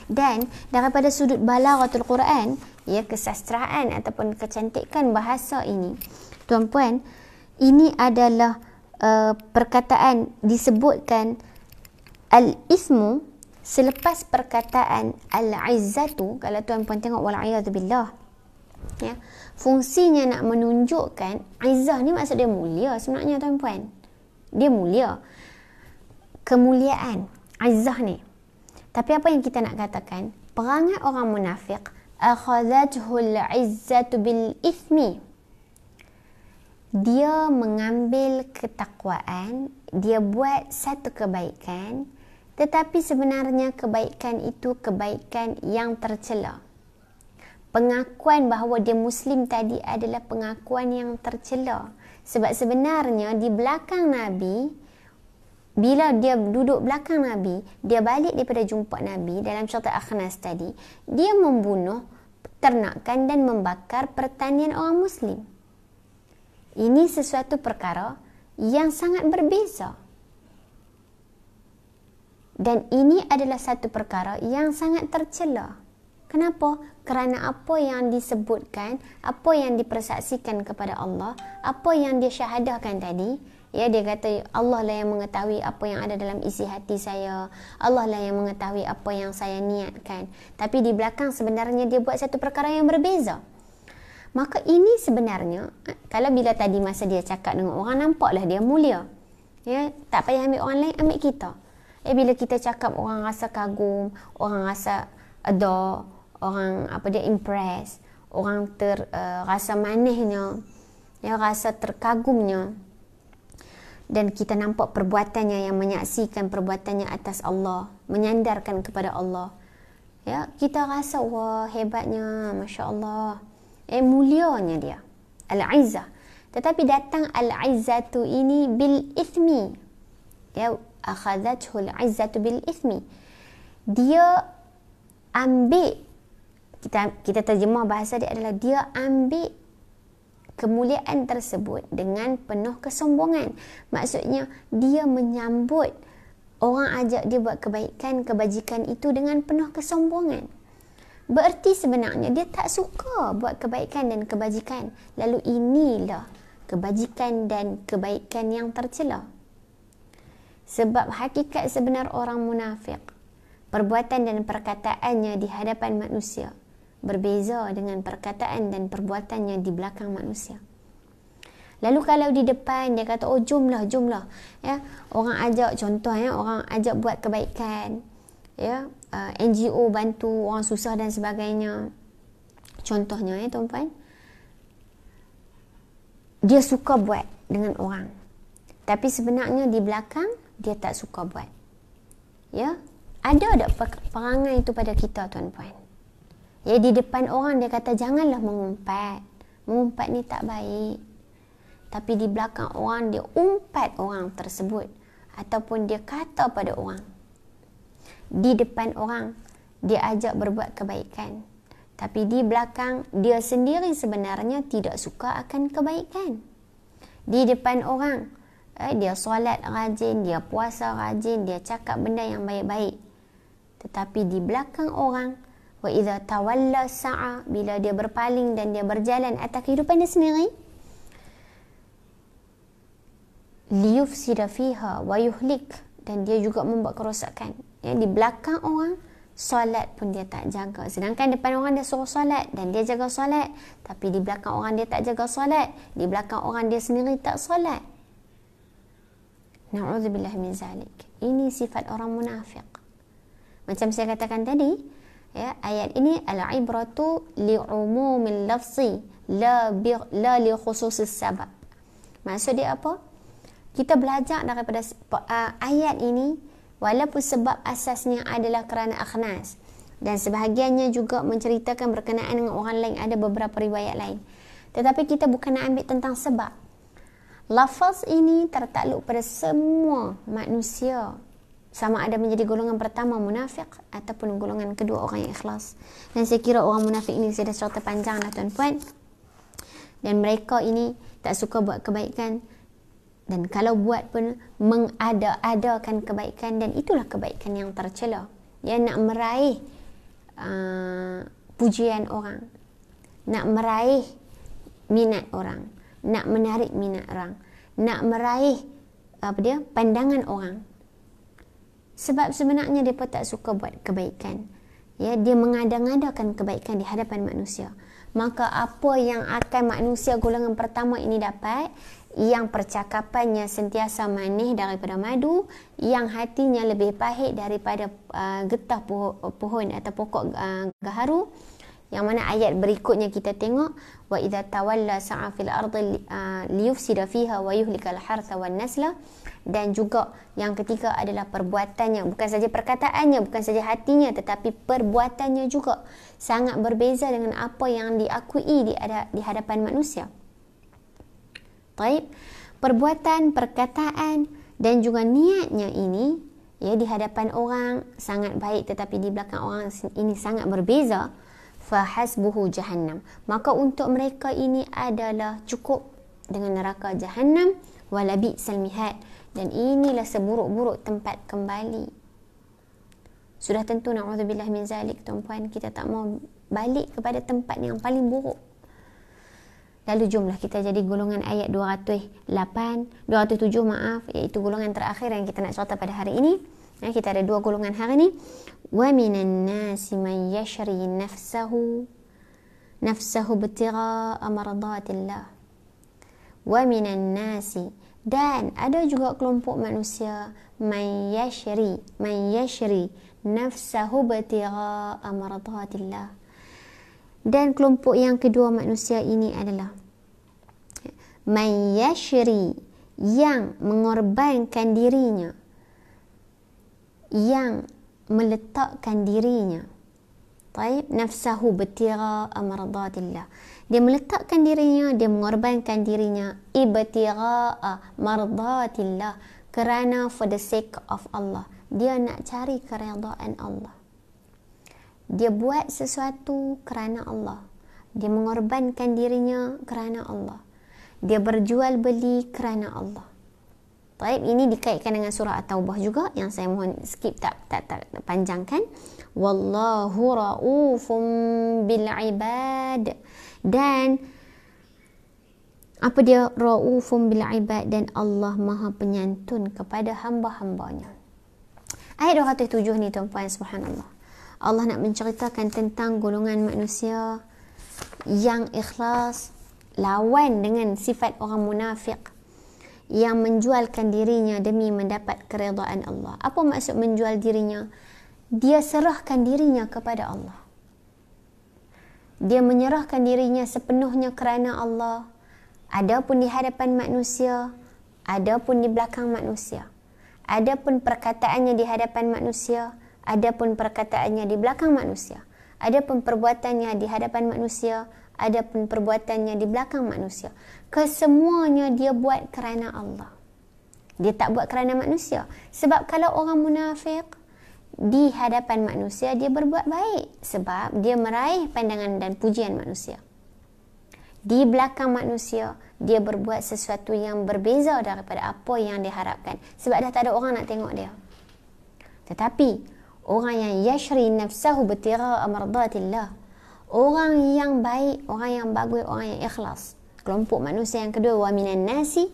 Dan daripada sudut balaghatul Quran, ya kesastraan ataupun kecantikan bahasa ini, tuan-puan, ini adalah uh, perkataan disebutkan al-ismu selepas perkataan al-izzatu kalau tuan puan tengok wal a'udzu billah ya fungsinya nak menunjukkan izzah ni maksud dia mulia sebenarnya tuan puan dia mulia kemuliaan izzah ni tapi apa yang kita nak katakan perangai orang munafik akhadhathu al-izzatu bil ismi. dia mengambil ketakwaan dia buat satu kebaikan tetapi sebenarnya kebaikan itu kebaikan yang tercela. Pengakuan bahawa dia Muslim tadi adalah pengakuan yang tercela. Sebab sebenarnya di belakang Nabi, bila dia duduk belakang Nabi, dia balik daripada jumpa Nabi dalam syarat Akhnas tadi, dia membunuh ternakan dan membakar pertanian orang Muslim. Ini sesuatu perkara yang sangat berbeza. Dan ini adalah satu perkara yang sangat tercela. Kenapa? Kerana apa yang disebutkan, apa yang dipersaksikan kepada Allah, apa yang dia syahadahkan tadi, ya dia kata Allah lah yang mengetahui apa yang ada dalam isi hati saya. Allah lah yang mengetahui apa yang saya niatkan. Tapi di belakang sebenarnya dia buat satu perkara yang berbeza. Maka ini sebenarnya kalau bila tadi masa dia cakap dengan orang nampaklah dia mulia. Ya, tak payah ambil orang lain, ambil kita. Eh bila kita cakap orang rasa kagum, orang rasa adore, orang apa dia impress, orang ter uh, rasa manisnya, ya rasa terkagumnya. Dan kita nampak perbuatannya yang menyaksikan perbuatannya atas Allah, menyandarkan kepada Allah. Ya, kita rasa wah hebatnya, masya-Allah. Eh mulianya dia. Al-Izzah. Tetapi datang Al-Izzatu ini bil ismi. Ya, akhazathu al-izzatu bil ithmi dia ambil kita kita terjemah bahasa dia adalah dia ambil kemuliaan tersebut dengan penuh kesombongan maksudnya dia menyambut orang ajak dia buat kebaikan kebajikan itu dengan penuh kesombongan Bererti sebenarnya dia tak suka buat kebaikan dan kebajikan. Lalu inilah kebajikan dan kebaikan yang tercela. Sebab hakikat sebenar orang munafik, perbuatan dan perkataannya di hadapan manusia berbeza dengan perkataan dan perbuatannya di belakang manusia. Lalu kalau di depan dia kata oh jumlah jumlah ya orang ajak contohnya orang ajak buat kebaikan ya uh, NGO bantu orang susah dan sebagainya contohnya ya tuan-tuan dia suka buat dengan orang tapi sebenarnya di belakang dia tak suka buat. Ya? Ada ada perangai itu pada kita tuan-puan. Ya di depan orang dia kata janganlah mengumpat. Mengumpat ni tak baik. Tapi di belakang orang dia umpat orang tersebut ataupun dia kata pada orang. Di depan orang dia ajak berbuat kebaikan. Tapi di belakang dia sendiri sebenarnya tidak suka akan kebaikan. Di depan orang eh, dia solat rajin, dia puasa rajin, dia cakap benda yang baik-baik. Tetapi di belakang orang, wa idza tawalla sa'a bila dia berpaling dan dia berjalan atas kehidupan dia sendiri liyufsida fiha wa yuhlik dan dia juga membuat kerosakan ya di belakang orang solat pun dia tak jaga sedangkan depan orang dia suruh solat dan dia jaga solat tapi di belakang orang dia tak jaga solat di belakang orang dia sendiri tak solat Na'udzubillah min zalik. Ini sifat orang munafik. Macam saya katakan tadi, ya, ayat ini al-ibratu li'umumil lafzi la bi la li khususis sabab. Maksud dia apa? Kita belajar daripada uh, ayat ini walaupun sebab asasnya adalah kerana akhnas dan sebahagiannya juga menceritakan berkenaan dengan orang lain ada beberapa riwayat lain. Tetapi kita bukan nak ambil tentang sebab. Lafaz ini tertakluk pada semua manusia sama ada menjadi golongan pertama munafik ataupun golongan kedua orang yang ikhlas. Dan saya kira orang munafik ini sudah dah cerita panjang lah tuan-puan. Dan mereka ini tak suka buat kebaikan. Dan kalau buat pun mengada-adakan kebaikan dan itulah kebaikan yang tercela. Ya nak meraih uh, pujian orang. Nak meraih minat orang nak menarik minat orang, nak meraih apa dia pandangan orang. Sebab sebenarnya dia tak suka buat kebaikan. Ya, dia mengadang-adakan kebaikan di hadapan manusia. Maka apa yang akan manusia golongan pertama ini dapat? Yang percakapannya sentiasa manis daripada madu, yang hatinya lebih pahit daripada uh, getah pohon atau pokok uh, gaharu yang mana ayat berikutnya kita tengok wa idza tawalla sa'a fil ardi liyufsida fiha wa yuhlikal hartha wan nasla dan juga yang ketiga adalah perbuatannya bukan saja perkataannya bukan saja hatinya tetapi perbuatannya juga sangat berbeza dengan apa yang diakui di di hadapan manusia baik perbuatan perkataan dan juga niatnya ini ya di hadapan orang sangat baik tetapi di belakang orang ini sangat berbeza fahasbuhu jahannam maka untuk mereka ini adalah cukup dengan neraka jahannam walabi salmihat dan inilah seburuk-buruk tempat kembali sudah tentu na'udzubillah min zalik tuan-puan kita tak mau balik kepada tempat yang paling buruk Lalu jumlah kita jadi golongan ayat 208, 207 maaf, iaitu golongan terakhir yang kita nak cerita pada hari ini. Nah ya, kita ada dua golongan hari ni. Wa minan nasi man yashri nafsahu nafsahu btira amardatillah. Wa minan nasi dan ada juga kelompok manusia man yashri man yashri nafsahu btira amardatillah. Dan kelompok yang kedua manusia ini adalah ya, man yashri yang mengorbankan dirinya yang meletakkan dirinya taib nafsahu betira amradatillah dia meletakkan dirinya dia mengorbankan dirinya ibtira amradatillah kerana for the sake of Allah dia nak cari keredaan Allah dia buat sesuatu kerana Allah dia mengorbankan dirinya kerana Allah dia berjual beli kerana Allah Taib ini dikaitkan dengan surah At-Taubah juga yang saya mohon skip tak tak, tak, tak panjangkan. Wallahu raufum bil ibad. Dan apa dia raufum bil ibad dan Allah Maha penyantun kepada hamba-hambanya. Ayat 207 ni tuan puan subhanallah. Allah nak menceritakan tentang golongan manusia yang ikhlas lawan dengan sifat orang munafik yang menjualkan dirinya demi mendapat keredaan Allah. Apa maksud menjual dirinya? Dia serahkan dirinya kepada Allah. Dia menyerahkan dirinya sepenuhnya kerana Allah. Adapun di hadapan manusia, adapun di belakang manusia. Adapun perkataannya di hadapan manusia, adapun perkataannya di belakang manusia. Adapun perbuatannya di hadapan manusia, ada pun perbuatannya di belakang manusia. Kesemuanya dia buat kerana Allah. Dia tak buat kerana manusia. Sebab kalau orang munafik di hadapan manusia dia berbuat baik sebab dia meraih pandangan dan pujian manusia. Di belakang manusia dia berbuat sesuatu yang berbeza daripada apa yang diharapkan sebab dah tak ada orang nak tengok dia. Tetapi orang yang yashri nafsahu bitira amradatillah orang yang baik, orang yang bagus, orang yang ikhlas. Kelompok manusia yang kedua wa minan nasi.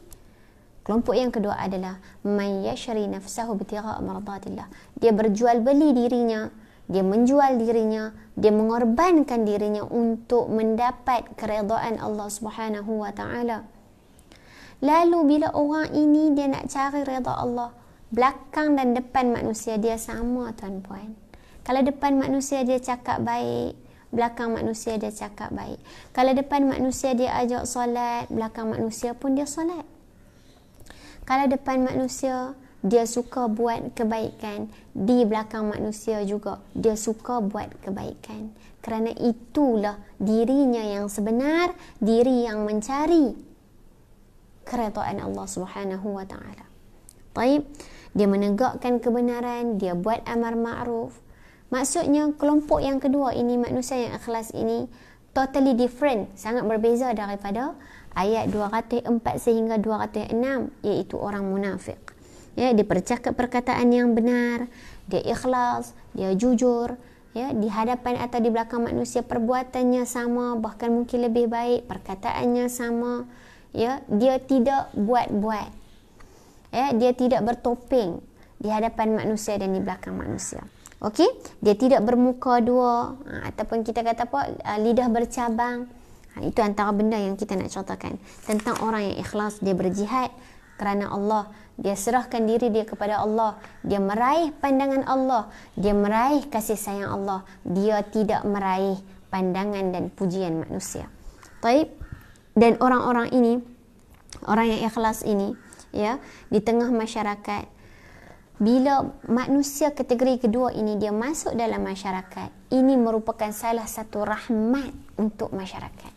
Kelompok yang kedua adalah man yashri nafsahu bitira' mardatillah. Dia berjual beli dirinya, dia menjual dirinya, dia mengorbankan dirinya untuk mendapat keredaan Allah Subhanahu wa taala. Lalu bila orang ini dia nak cari redha Allah, belakang dan depan manusia dia sama tuan-puan. Kalau depan manusia dia cakap baik, belakang manusia dia cakap baik. Kalau depan manusia dia ajak solat, belakang manusia pun dia solat. Kalau depan manusia dia suka buat kebaikan, di belakang manusia juga dia suka buat kebaikan. Kerana itulah dirinya yang sebenar, diri yang mencari keretaan Allah Subhanahu wa taala. Baik, dia menegakkan kebenaran, dia buat amar ma'ruf, Maksudnya kelompok yang kedua ini manusia yang ikhlas ini totally different, sangat berbeza daripada ayat 204 sehingga 206 iaitu orang munafik. Ya, dia bercakap perkataan yang benar, dia ikhlas, dia jujur, ya, di hadapan atau di belakang manusia perbuatannya sama, bahkan mungkin lebih baik, perkataannya sama, ya, dia tidak buat-buat. Ya, dia tidak bertopeng di hadapan manusia dan di belakang manusia. Okey, dia tidak bermuka dua ha, ataupun kita kata apa ah, lidah bercabang. Ha, itu antara benda yang kita nak contohkan tentang orang yang ikhlas dia berjihad kerana Allah, dia serahkan diri dia kepada Allah, dia meraih pandangan Allah, dia meraih kasih sayang Allah, dia tidak meraih pandangan dan pujian manusia. Baik. Dan orang-orang ini orang yang ikhlas ini ya di tengah masyarakat bila manusia kategori kedua ini dia masuk dalam masyarakat ini merupakan salah satu rahmat untuk masyarakat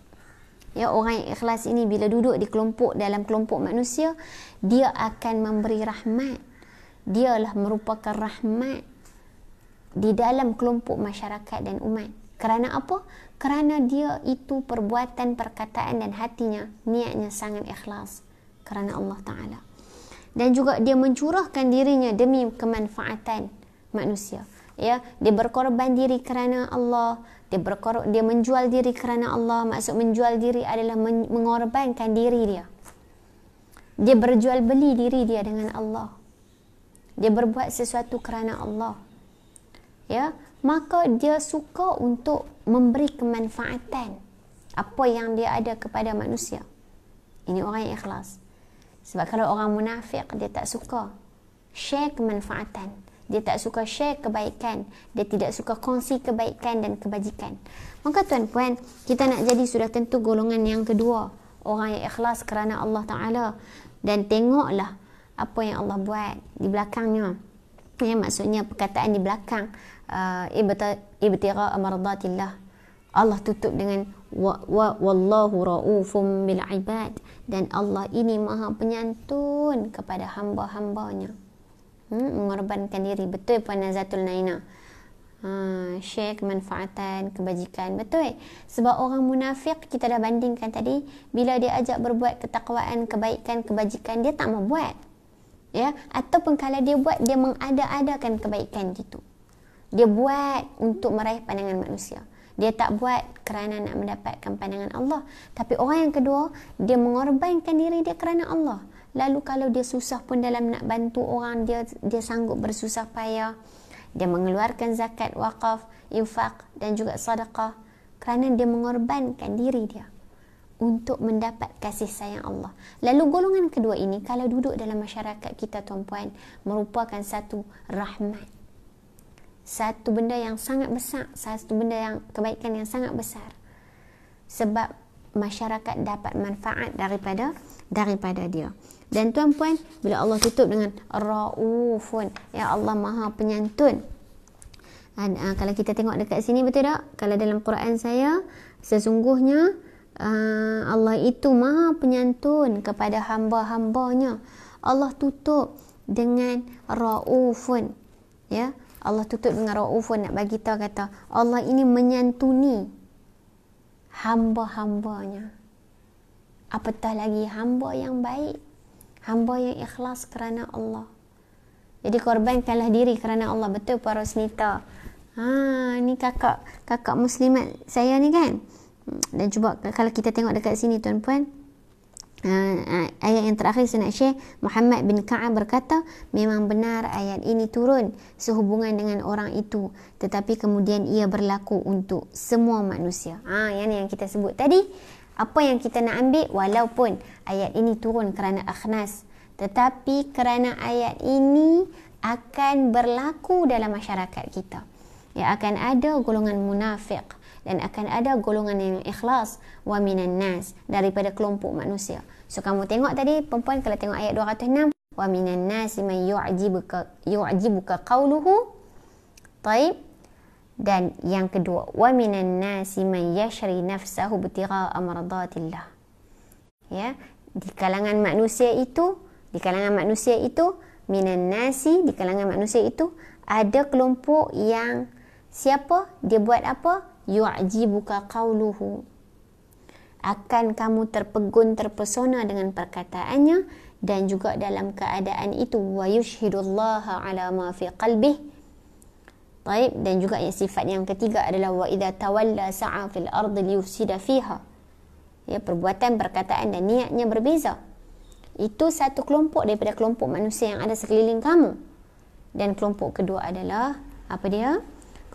ya orang yang ikhlas ini bila duduk di kelompok dalam kelompok manusia dia akan memberi rahmat dialah merupakan rahmat di dalam kelompok masyarakat dan umat kerana apa kerana dia itu perbuatan perkataan dan hatinya niatnya sangat ikhlas kerana Allah taala dan juga dia mencurahkan dirinya demi kemanfaatan manusia ya dia berkorban diri kerana Allah dia berkor dia menjual diri kerana Allah maksud menjual diri adalah men- mengorbankan diri dia dia berjual beli diri dia dengan Allah dia berbuat sesuatu kerana Allah ya maka dia suka untuk memberi kemanfaatan apa yang dia ada kepada manusia ini orang yang ikhlas sebab kalau orang munafik, dia tak suka share kemanfaatan. Dia tak suka share kebaikan. Dia tidak suka kongsi kebaikan dan kebajikan. Maka tuan-puan, kita nak jadi sudah tentu golongan yang kedua. Orang yang ikhlas kerana Allah Ta'ala. Dan tengoklah apa yang Allah buat di belakangnya. Ya, maksudnya perkataan di belakang. Uh, Ibtira amardatillah. Allah tutup dengan wa, wa, Wallahu ra'ufum bil'ibad dan Allah ini maha penyantun kepada hamba-hambanya hmm, mengorbankan diri betul Puan Nazatul Naina ha, share kemanfaatan kebajikan betul sebab orang munafik kita dah bandingkan tadi bila dia ajak berbuat ketakwaan kebaikan kebajikan dia tak mau buat ya atau pengkala dia buat dia mengada-adakan kebaikan itu dia buat untuk meraih pandangan manusia dia tak buat kerana nak mendapatkan pandangan Allah tapi orang yang kedua dia mengorbankan diri dia kerana Allah lalu kalau dia susah pun dalam nak bantu orang dia dia sanggup bersusah payah dia mengeluarkan zakat wakaf infak dan juga sedekah kerana dia mengorbankan diri dia untuk mendapat kasih sayang Allah. Lalu golongan kedua ini kalau duduk dalam masyarakat kita tuan-puan merupakan satu rahmat satu benda yang sangat besar, satu benda yang kebaikan yang sangat besar. Sebab masyarakat dapat manfaat daripada daripada dia. Dan tuan-puan, bila Allah tutup dengan raufun, ya Allah Maha penyantun. Dan, uh, kalau kita tengok dekat sini betul tak? Kalau dalam Quran saya sesungguhnya uh, Allah itu Maha penyantun kepada hamba-hambanya. Allah tutup dengan raufun. Ya. Yeah? Allah tutup dengan ra'ufun nak bagi tahu kata Allah ini menyantuni hamba-hambanya. Apatah lagi hamba yang baik, hamba yang ikhlas kerana Allah. Jadi korban kalah diri kerana Allah betul para wanita. Ha ni kakak kakak muslimat saya ni kan. Hmm, dan cuba kalau kita tengok dekat sini tuan-puan, Ah, ah, ayat yang terakhir saya nak share Muhammad bin Ka'ab berkata memang benar ayat ini turun sehubungan dengan orang itu tetapi kemudian ia berlaku untuk semua manusia ha, yang, yang kita sebut tadi apa yang kita nak ambil walaupun ayat ini turun kerana akhnas tetapi kerana ayat ini akan berlaku dalam masyarakat kita ia akan ada golongan munafik dan akan ada golongan yang ikhlas wa minan nas daripada kelompok manusia. So kamu tengok tadi perempuan kalau tengok ayat 206 wa minan nas man yu'jibuka yu'jibuka qawluhu. Taib dan yang kedua wa minan nas man yashri nafsahu btira amradatillah. Ya, di kalangan manusia itu, di kalangan manusia itu minan nas di kalangan manusia itu ada kelompok yang siapa dia buat apa yu'jibuka qawluhu akan kamu terpegun terpesona dengan perkataannya dan juga dalam keadaan itu wa yushhidullaha ala ma fi qalbihi Baik, dan juga yang sifat yang ketiga adalah wa idza tawalla sa'a fil ardi liyufsida fiha. Ya, perbuatan, perkataan dan niatnya berbeza. Itu satu kelompok daripada kelompok manusia yang ada sekeliling kamu. Dan kelompok kedua adalah apa dia?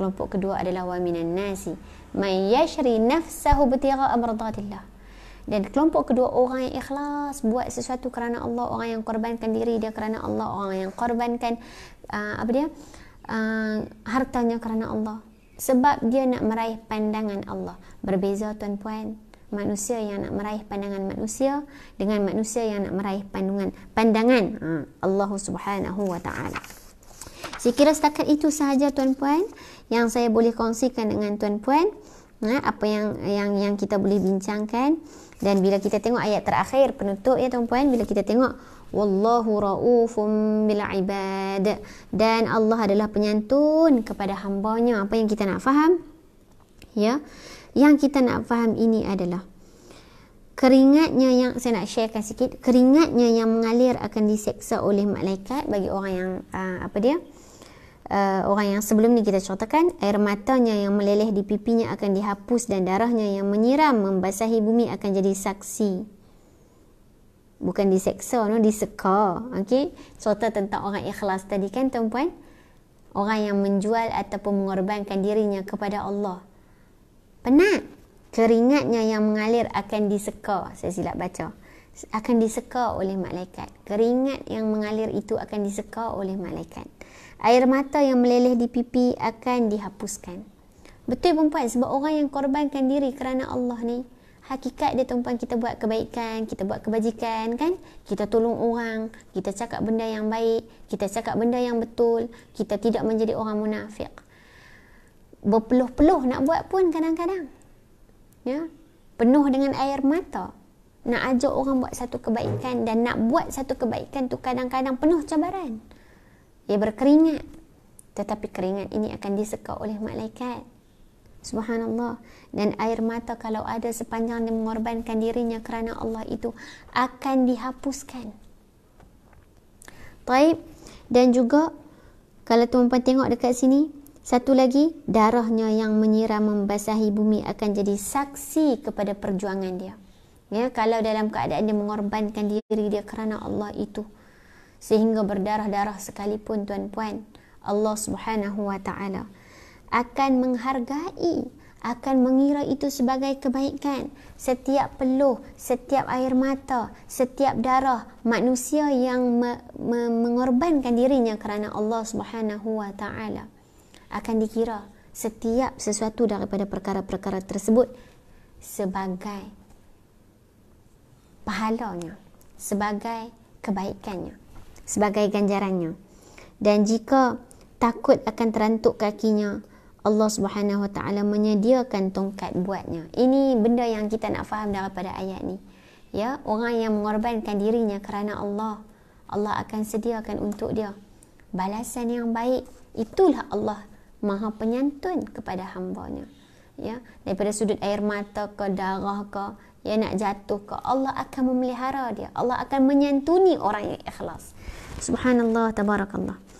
kelompok kedua adalah wa minan nasi may yashri nafsahu btira amradatillah dan kelompok kedua orang yang ikhlas buat sesuatu kerana Allah orang yang korbankan diri dia kerana Allah orang yang korbankan uh, apa dia uh, hartanya kerana Allah sebab dia nak meraih pandangan Allah berbeza tuan-puan manusia yang nak meraih pandangan manusia dengan manusia yang nak meraih pandangan pandangan ah, Allah Subhanahu wa taala. Saya kira setakat itu sahaja tuan-puan yang saya boleh kongsikan dengan tuan-puan ha, apa yang yang yang kita boleh bincangkan dan bila kita tengok ayat terakhir penutup ya tuan-puan bila kita tengok wallahu raufum bil ibad dan Allah adalah penyantun kepada hambanya apa yang kita nak faham ya yang kita nak faham ini adalah keringatnya yang saya nak sharekan sikit keringatnya yang mengalir akan diseksa oleh malaikat bagi orang yang uh, apa dia uh, orang yang sebelum ni kita ceritakan air matanya yang meleleh di pipinya akan dihapus dan darahnya yang menyiram membasahi bumi akan jadi saksi bukan diseksa no diseka okay cerita tentang orang ikhlas tadi kan tuan-puan orang yang menjual ataupun mengorbankan dirinya kepada Allah penat keringatnya yang mengalir akan diseka saya silap baca akan diseka oleh malaikat keringat yang mengalir itu akan diseka oleh malaikat air mata yang meleleh di pipi akan dihapuskan. Betul perempuan sebab orang yang korbankan diri kerana Allah ni Hakikat dia tuan kita buat kebaikan, kita buat kebajikan kan Kita tolong orang, kita cakap benda yang baik, kita cakap benda yang betul Kita tidak menjadi orang munafik Berpeluh-peluh nak buat pun kadang-kadang ya Penuh dengan air mata Nak ajak orang buat satu kebaikan dan nak buat satu kebaikan tu kadang-kadang penuh cabaran ia berkeringat tetapi keringat ini akan diseka oleh malaikat subhanallah dan air mata kalau ada sepanjang dia mengorbankan dirinya kerana Allah itu akan dihapuskan baik dan juga kalau tuan-tuan tengok dekat sini satu lagi, darahnya yang menyiram membasahi bumi akan jadi saksi kepada perjuangan dia. Ya, kalau dalam keadaan dia mengorbankan diri dia kerana Allah itu sehingga berdarah-darah sekalipun tuan-puan Allah Subhanahu wa taala akan menghargai akan mengira itu sebagai kebaikan setiap peluh setiap air mata setiap darah manusia yang me- me- mengorbankan dirinya kerana Allah Subhanahu wa taala akan dikira setiap sesuatu daripada perkara-perkara tersebut sebagai pahalanya sebagai kebaikannya sebagai ganjarannya. Dan jika takut akan terantuk kakinya, Allah Subhanahu Wa Taala menyediakan tongkat buatnya. Ini benda yang kita nak faham daripada ayat ni. Ya, orang yang mengorbankan dirinya kerana Allah, Allah akan sediakan untuk dia balasan yang baik. Itulah Allah Maha Penyantun kepada hambanya. Ya, daripada sudut air mata ke darah ke yang nak jatuh ke Allah akan memelihara dia. Allah akan menyantuni orang yang ikhlas. سبحان الله تبارك الله